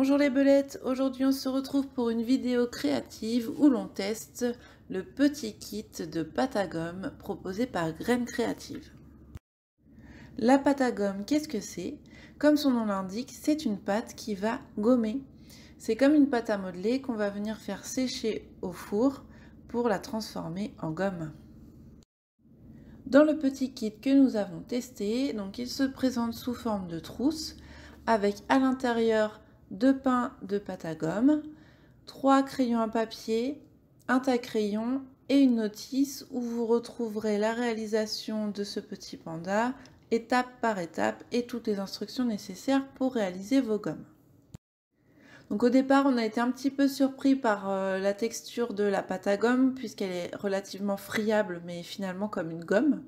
Bonjour les belettes, aujourd'hui on se retrouve pour une vidéo créative où l'on teste le petit kit de pâte à gomme proposé par Graines Créative. La pâte à gomme, qu'est-ce que c'est Comme son nom l'indique, c'est une pâte qui va gommer. C'est comme une pâte à modeler qu'on va venir faire sécher au four pour la transformer en gomme. Dans le petit kit que nous avons testé, donc il se présente sous forme de trousse avec à l'intérieur 2 pains de pâte à gomme, 3 crayons à papier, un tas crayon et une notice où vous retrouverez la réalisation de ce petit panda étape par étape et toutes les instructions nécessaires pour réaliser vos gommes. Donc au départ, on a été un petit peu surpris par euh, la texture de la pâte à gomme puisqu'elle est relativement friable mais finalement comme une gomme.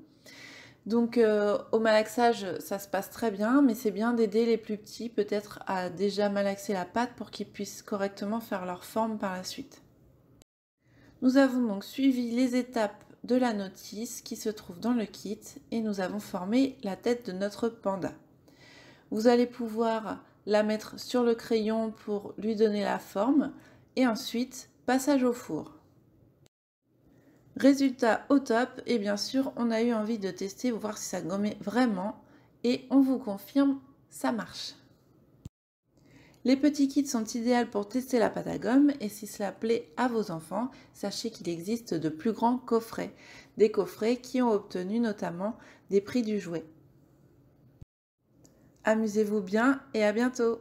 Donc euh, au malaxage, ça se passe très bien, mais c'est bien d'aider les plus petits peut-être à déjà malaxer la pâte pour qu'ils puissent correctement faire leur forme par la suite. Nous avons donc suivi les étapes de la notice qui se trouve dans le kit et nous avons formé la tête de notre panda. Vous allez pouvoir la mettre sur le crayon pour lui donner la forme et ensuite passage au four. Résultat au top et bien sûr on a eu envie de tester, voir si ça gommait vraiment et on vous confirme, ça marche. Les petits kits sont idéaux pour tester la pâte à gomme et si cela plaît à vos enfants, sachez qu'il existe de plus grands coffrets, des coffrets qui ont obtenu notamment des prix du jouet. Amusez-vous bien et à bientôt